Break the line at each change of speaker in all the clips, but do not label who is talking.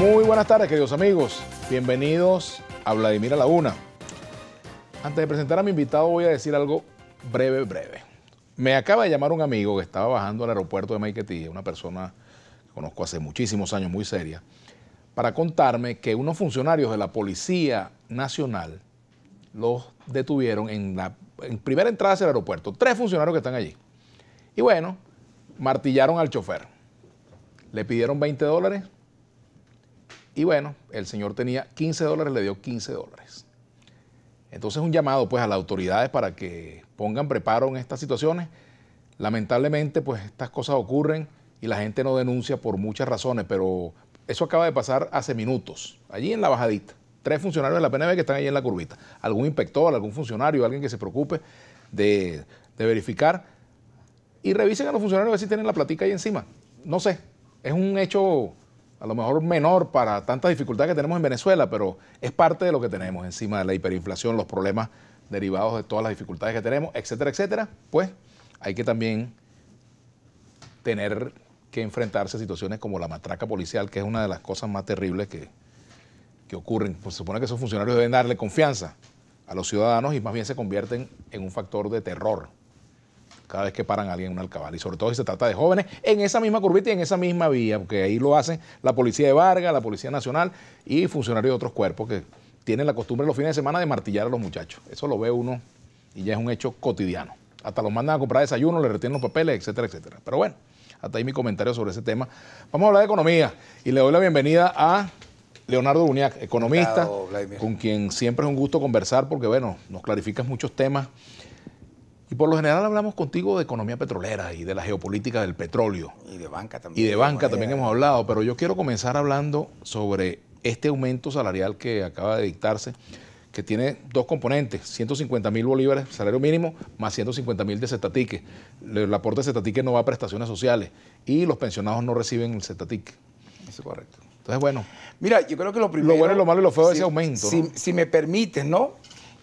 Muy buenas tardes, queridos amigos. Bienvenidos a Vladimir a la Antes de presentar a mi invitado, voy a decir algo breve, breve. Me acaba de llamar un amigo que estaba bajando al aeropuerto de Maiquetía, una persona que conozco hace muchísimos años, muy seria, para contarme que unos funcionarios de la Policía Nacional los detuvieron en la en primera entrada hacia el aeropuerto. Tres funcionarios que están allí. Y bueno, martillaron al chofer. Le pidieron 20 dólares. Y bueno, el señor tenía 15 dólares, le dio 15 dólares. Entonces un llamado pues a las autoridades para que pongan preparo en estas situaciones. Lamentablemente pues estas cosas ocurren y la gente no denuncia por muchas razones, pero eso acaba de pasar hace minutos, allí en la bajadita tres funcionarios de la PNB que están ahí en la curvita. Algún inspector, algún funcionario, alguien que se preocupe de, verificar. Y revisen a los funcionarios a ver si tienen la platica ahí encima. No sé, es un hecho a lo mejor menor para tantas dificultades que tenemos en Venezuela, pero es parte de lo que tenemos encima de la hiperinflación, los problemas derivados de todas las dificultades que tenemos, etcétera, etcétera. Pues hay que también tener que enfrentarse a situaciones como la matraca policial, que es una de las cosas más terribles que, que ocurren. Pues se supone que esos funcionarios deben darle confianza a los ciudadanos y más bien se convierten en un factor de terror cada vez que paran a alguien en un alcabal. Y sobre todo si se trata de jóvenes en esa misma curvita y en esa misma vía, porque ahí lo hacen la Policía de Vargas, la Policía Nacional y funcionarios de otros cuerpos que tienen la costumbre los fines de semana de martillar a los muchachos. Eso lo ve uno y ya es un hecho cotidiano. Hasta los mandan a comprar desayuno, le retienen los papeles, etcétera, etcétera. Pero bueno, hasta ahí mi comentario sobre ese tema. Vamos a hablar de economía y le doy la bienvenida a Leonardo Buñac, economista, con quien siempre es un gusto conversar porque, bueno, nos clarificas muchos temas. Y por lo general hablamos contigo de economía petrolera y de la geopolítica del petróleo.
Y de banca también. Y de banca
también hemos hablado, pero yo quiero comenzar hablando sobre este aumento salarial que acaba de dictarse, que tiene dos componentes, 150 mil bolívares salario mínimo más 150 mil de cetatique. El aporte de cetatique no va a prestaciones sociales y los pensionados no reciben el cetatique. Eso es correcto. Entonces, bueno. Mira, yo creo que lo primero. Lo bueno, lo malo y lo feo de ese aumento. Si,
si me permites, ¿no?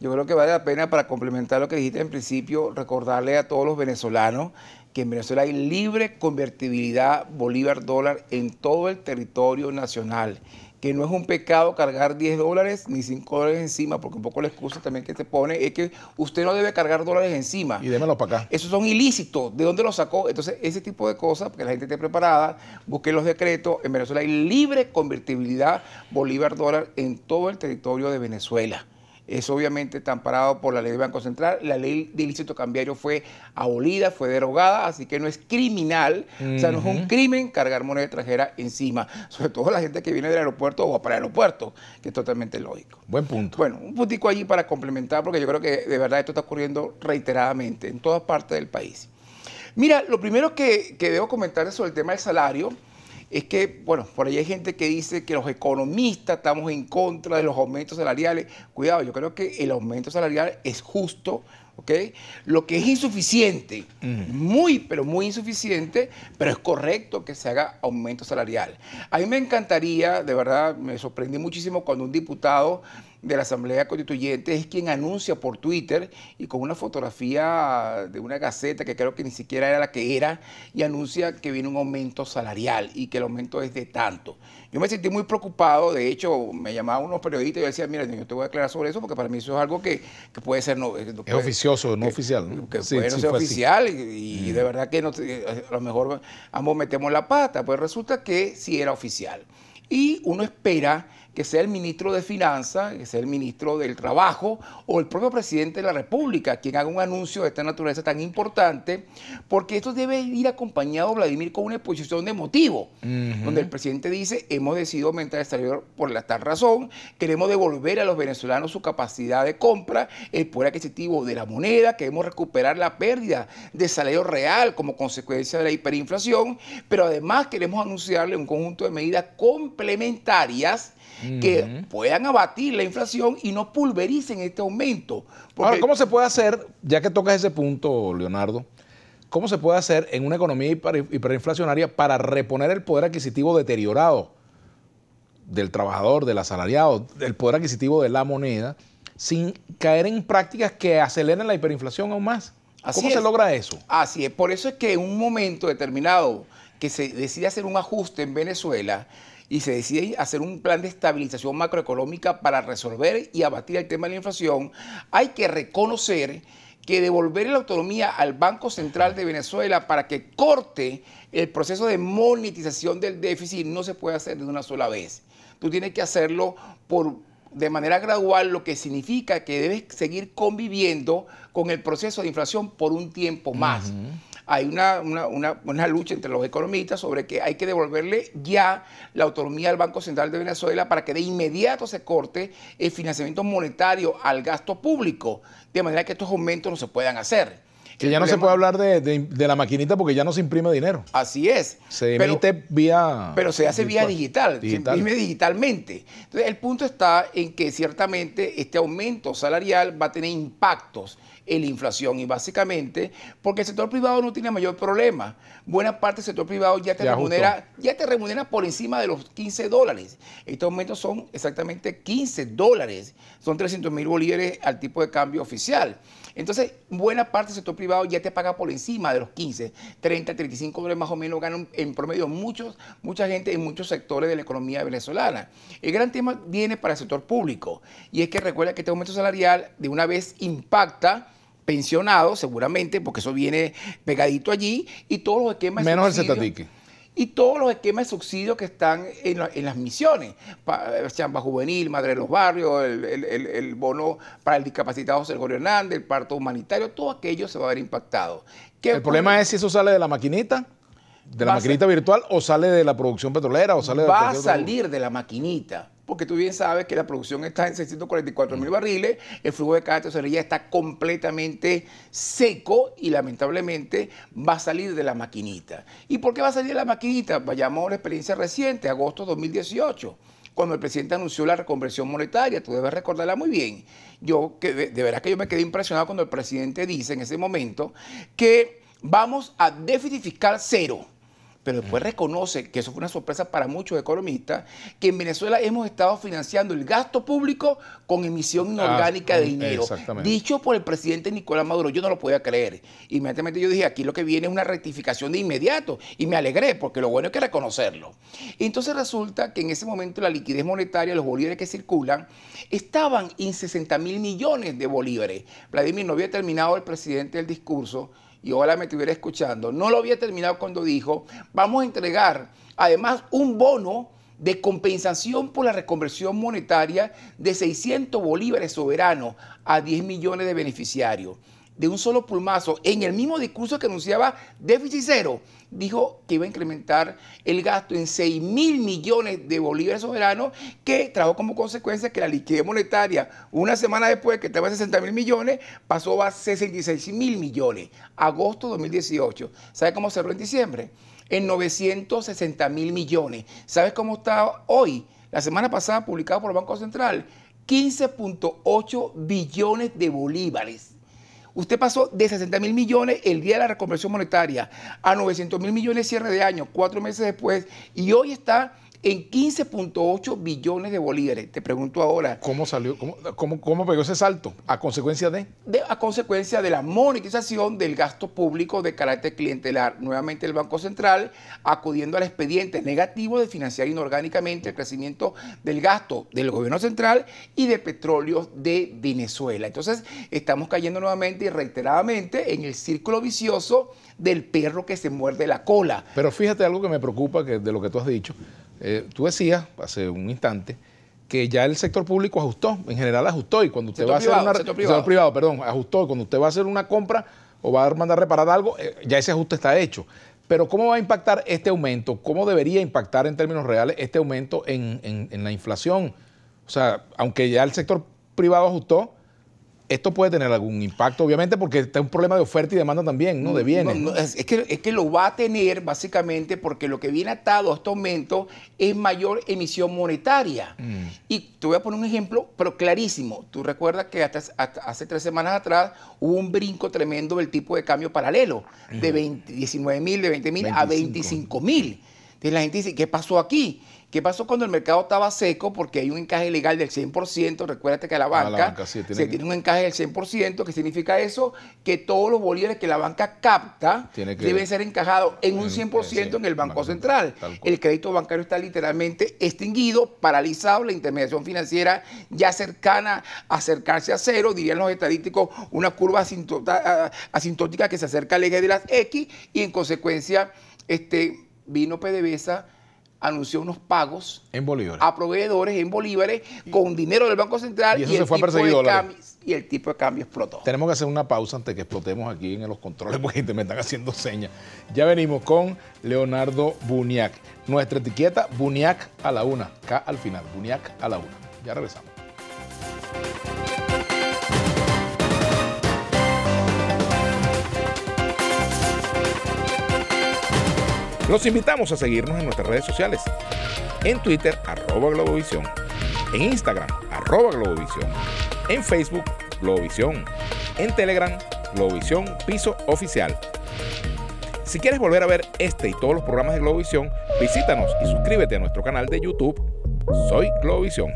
Yo creo que vale la pena, para complementar lo que dijiste en principio, recordarle a todos los venezolanos que en Venezuela hay libre convertibilidad bolívar-dólar en todo el territorio nacional que no es un pecado cargar 10 dólares ni 5 dólares encima, porque un poco la excusa también que se pone es que usted no debe cargar dólares encima. Y démelo para acá. Esos son ilícitos. ¿De dónde los sacó? Entonces, ese tipo de cosas, que la gente esté preparada, busque los decretos. En Venezuela hay libre convertibilidad bolívar-dólar en todo el territorio de Venezuela es obviamente está amparado por la ley del Banco Central. La ley de ilícito cambiario fue abolida, fue derogada, así que no es criminal, o sea, no es un crimen cargar moneda extranjera encima, sobre todo la gente que viene del aeropuerto o para el aeropuerto, que es totalmente lógico.
Buen punto. Bueno,
un puntico allí para complementar, porque yo creo que de verdad esto está ocurriendo reiteradamente en todas partes del país. Mira, lo primero que, que debo comentar sobre el tema del salario es que, bueno, por ahí hay gente que dice que los economistas estamos en contra de los aumentos salariales. Cuidado, yo creo que el aumento salarial es justo, ¿ok? Lo que es insuficiente, muy, pero muy insuficiente, pero es correcto que se haga aumento salarial. A mí me encantaría, de verdad, me sorprendí muchísimo cuando un diputado de la Asamblea Constituyente es quien anuncia por Twitter y con una fotografía de una gaceta que creo que ni siquiera era la que era y anuncia que viene un aumento salarial y que el aumento es de tanto. Yo me sentí muy preocupado, de hecho me llamaban unos periodistas y yo decía, mira, yo te voy a aclarar sobre eso porque para mí eso es algo que, puede ser... No, eh,
oficioso, no oficial. ¿no? Que puede no ser oficial
y, mm. de verdad que a lo mejor ambos metemos la pata, pues resulta que sí era oficial. Y uno espera que sea el ministro de Finanzas, que sea el ministro del Trabajo o el propio presidente de la República quien haga un anuncio de esta naturaleza tan importante, porque esto debe ir acompañado, Vladimir, con una exposición de motivo, donde el presidente dice, hemos decidido aumentar el salario por la tal razón, queremos devolver a los venezolanos su capacidad de compra, el poder adquisitivo de la moneda, queremos recuperar la pérdida de salario real como consecuencia de la hiperinflación, pero además queremos anunciarle un conjunto de medidas complementarias que puedan abatir la
inflación y no pulvericen este aumento. Ahora, ¿cómo se puede hacer, ya que tocas ese punto, Leonardo, cómo se puede hacer en una economía hiperinflacionaria para reponer el poder adquisitivo deteriorado del trabajador, del asalariado, del poder adquisitivo de la moneda, sin caer en prácticas que aceleren la hiperinflación aún más? ¿Cómo se logra
eso? Así es, por eso es que en un momento determinado que se decide hacer un ajuste en Venezuela, y se decide hacer un plan de estabilización macroeconómica para resolver y abatir el tema de la inflación, hay que reconocer que devolver la autonomía al Banco Central de Venezuela para que corte el proceso de monetización del déficit no se puede hacer de una sola vez. Tú tienes que hacerlo por de manera gradual, lo que significa que debes seguir conviviendo con el proceso de inflación por un tiempo más hay una, una, una, lucha entre los economistas sobre que hay que devolverle ya la autonomía al Banco Central de Venezuela para que de inmediato se corte el financiamiento monetario al gasto público, de manera que estos aumentos no se puedan hacer. Que ya no se
puede hablar de, la maquinita porque ya no se imprime dinero. Así es. Se emite vía. Pero se hace vía digital, se imprime digitalmente.
Entonces, el punto está en que ciertamente este aumento salarial va a tener impactos en la inflación y básicamente porque el sector privado no tiene mayor problema. Buena parte del sector privado ya te remunera ya te remunera por encima de los 15 dólares. Estos aumentos son exactamente 15 dólares. Son 300 mil bolívares al tipo de cambio oficial. Entonces, buena parte del sector privado privado ya te paga por encima de los 15, 30, 35 dólares más o menos ganan en promedio muchos, mucha gente en muchos sectores de la economía venezolana. El gran tema viene para el sector público y es que recuerda que este aumento salarial de una vez impacta pensionados seguramente porque eso viene pegadito allí y todos los esquemas... Menos el cetatique y todos los esquemas de subsidios que están en, las misiones, chamba juvenil, madre de los barrios, el, el, bono para el discapacitado Sergio Hernández, el parto humanitario, todo aquello se va a ver
impactado. el problema es si eso sale de la maquinita. ¿De la maquinita virtual o sale de la producción petrolera o sale de Va a salir
de la maquinita porque tú bien sabes que la producción está en 644 mil mm. barriles, el flujo de caja de tesorería está completamente seco y lamentablemente va a salir de la maquinita. ¿Y por qué va a salir de la maquinita? Vayamos a la experiencia reciente, agosto de 2018 cuando el presidente anunció la reconversión monetaria, tú debes recordarla muy bien. Yo de verdad que yo me quedé impresionado cuando el presidente dice en ese momento que vamos a déficit cero pero después reconoce que eso fue una sorpresa para muchos economistas, que en Venezuela hemos estado financiando el gasto público con emisión ah, inorgánica de dinero. Dicho por el presidente Nicolás Maduro, yo no lo podía creer. Inmediatamente yo dije, aquí lo que viene es una rectificación de inmediato, y me alegré, porque lo bueno es que reconocerlo. Entonces resulta que en ese momento la liquidez monetaria, los bolívares que circulan, estaban en 60 mil millones de bolívares. Vladimir no había terminado el presidente el discurso y ojalá me estuviera escuchando, no lo había terminado cuando dijo, vamos a entregar además un bono de compensación por la reconversión monetaria de 600 bolívares soberanos a 10 millones de beneficiarios de un solo pulmazo, en el mismo discurso que anunciaba déficit cero, dijo que iba a incrementar el gasto en 6 mil millones de bolívares soberanos, que trajo como consecuencia que la liquidez monetaria, una semana después que estaba en 60 mil millones, pasó a 66 mil millones, agosto 2018. ¿Sabe cómo cerró en diciembre? En 960 mil millones. ¿Sabes cómo está hoy? La semana pasada publicado por el Banco Central, 15.8 billones de bolívares. Usted pasó de 60 mil millones el día de la reconversión monetaria a 900 mil millones cierre de año, cuatro meses después, y hoy está en 15.8 billones de bolívares. Te pregunto ahora. ¿Cómo salió?
¿Cómo, pegó ese salto? ¿A consecuencia de?
A consecuencia de la monetización del gasto público de carácter clientelar. Nuevamente el Banco Central acudiendo al expediente negativo de financiar inorgánicamente el crecimiento del gasto del gobierno central y de petróleo de Venezuela. Entonces estamos cayendo nuevamente y reiteradamente en el círculo
vicioso del perro que se muerde la cola. Pero fíjate algo que me preocupa de lo que tú has dicho. Eh, tú decías hace un instante que ya el sector público ajustó, en general ajustó y cuando usted va a hacer una sector privado. perdón, ajustó cuando usted va a hacer una compra o va a mandar reparar algo, eh, ya ese ajuste está hecho. Pero ¿cómo va a impactar este aumento? ¿Cómo debería impactar en términos reales este aumento en, en la inflación? O sea, aunque ya el sector privado ajustó, esto puede tener algún impacto, obviamente, porque está un problema de oferta y demanda también, ¿no? De bienes.
es, que, lo va a tener básicamente porque lo que viene atado a este aumento es mayor emisión monetaria. Mm. Y te voy a poner un ejemplo, pero clarísimo. Tú recuerdas que hasta, hace tres semanas atrás hubo un brinco tremendo del tipo de cambio paralelo, de 19 mil, de 20 mil a 25 mil. Entonces la gente dice, ¿qué pasó aquí? ¿Qué pasó cuando el mercado estaba seco? Porque hay un encaje legal del 100%. Recuérdate que la ah, banca, tiene... se tiene un encaje del 100%. ¿Qué significa eso? Que todos los bolívares que la banca capta deben ser encajados en, un 100% eh, en el Banco Central. El crédito bancario está literalmente extinguido, paralizado. La intermediación financiera ya cercana a acercarse a cero, dirían los estadísticos, una curva asintótica que se acerca al eje de las X y en consecuencia este, vino PDVSA anunció unos pagos a proveedores en bolívares con dinero del Banco Central y, y
el tipo de cambio explotó. Tenemos que hacer una pausa antes que explotemos aquí en los controles porque me están haciendo señas. Ya venimos con Leonardo Buñac. Nuestra etiqueta Buñac a la una, K al final, Buñac a la una. Ya regresamos. Los invitamos a seguirnos en nuestras redes sociales. En Twitter, arroba Globovisión. En Instagram, arroba Globovisión. En Facebook, Globovisión. En Telegram, Globovisión Piso Oficial. Si quieres volver a ver este y todos los programas de Globovisión, visítanos y suscríbete a nuestro canal de YouTube. Soy Globovisión.